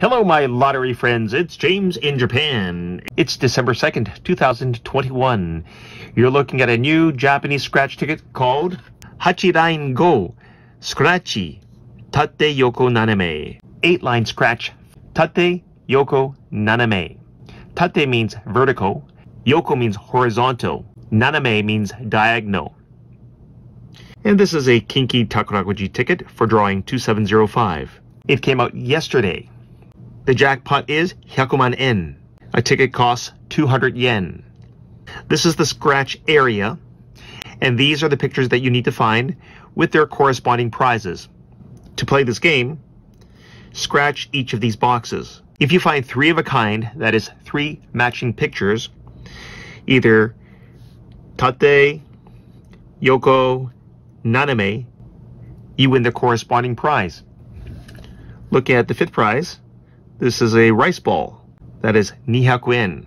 Hello, my lottery friends. It's James in Japan. It's December 2nd, 2021. You're looking at a new Japanese scratch ticket called Hachirain Go Scratchy Tate Yoko Naname. Eight line scratch Tate Yoko Naname. Tate means vertical, Yoko means horizontal, Naname means diagonal. And this is a kinky Takaraguchi ticket for drawing 2705. It came out yesterday. The jackpot is Hyakuman En. A ticket costs 200 yen. This is the scratch area, and these are the pictures that you need to find with their corresponding prizes. To play this game, scratch each of these boxes. If you find three of a kind, that is three matching pictures, either Tate, Yoko, Naname, you win the corresponding prize. Look at the fifth prize. This is a rice ball. That is 200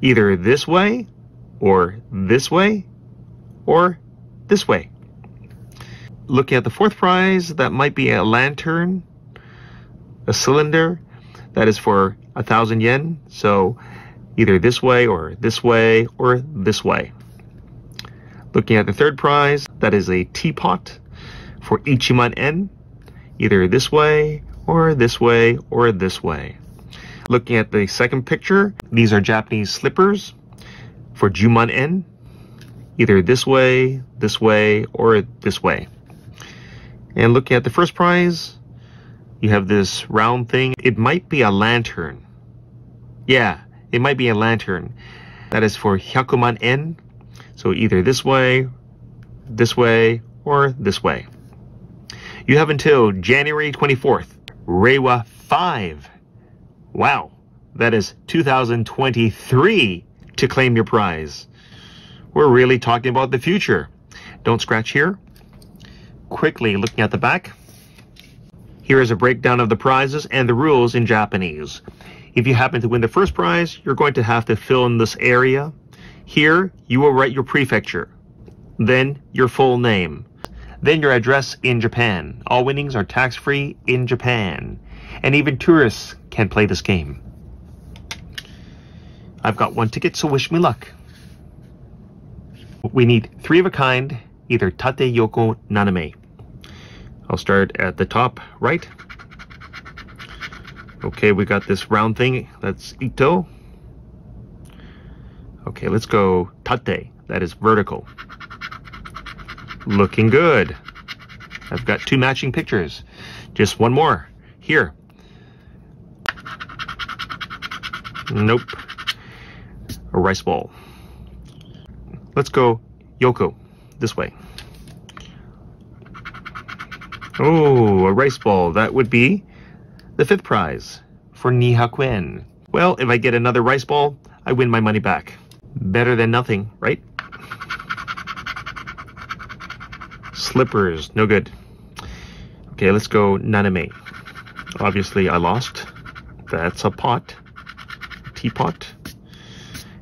Either this way, or this way, or this way. Looking at the fourth prize, that might be a lantern, a cylinder. That is for a thousand yen. So either this way, or this way, or this way. Looking at the third prize, that is a teapot for Ichiman N. Either this way, or this way, or this way. Looking at the second picture, these are Japanese slippers for Juman-en, either this way, this way, or this way. And looking at the first prize, you have this round thing. It might be a lantern. Yeah, it might be a lantern. That is for Hyakuman en. So either this way, this way, or this way. You have until January 24th, Reiwa 5 Wow, that is 2023 to claim your prize. We're really talking about the future. Don't scratch here. Quickly looking at the back, here is a breakdown of the prizes and the rules in Japanese. If you happen to win the first prize, you're going to have to fill in this area. Here, you will write your prefecture, then your full name, then your address in Japan. All winnings are tax-free in Japan. And even tourists can play this game. I've got one ticket, so wish me luck. We need three of a kind, either Tate, Yoko, Naname. I'll start at the top right. Okay, we got this round thing. That's Ito. Okay, let's go Tate. That is vertical. Looking good. I've got two matching pictures. Just one more. Here, Nope. A rice ball. Let's go Yoko, this way. Oh, a rice ball. That would be the fifth prize for Nihakuen. Well, if I get another rice ball, I win my money back. Better than nothing, right? Slippers, no good. Okay, let's go Naname. Obviously, I lost. That's a pot teapot.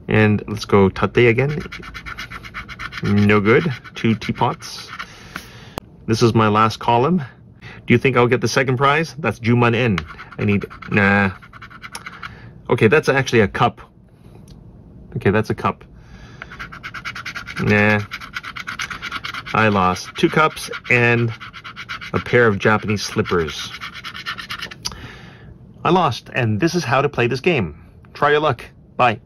And let's go tate again. No good. Two teapots. This is my last column. Do you think I'll get the second prize? That's Juman N. I need... Nah. Okay, that's actually a cup. Okay, that's a cup. Nah. I lost. Two cups and a pair of Japanese slippers. I lost, and this is how to play this game. Try your luck. Bye.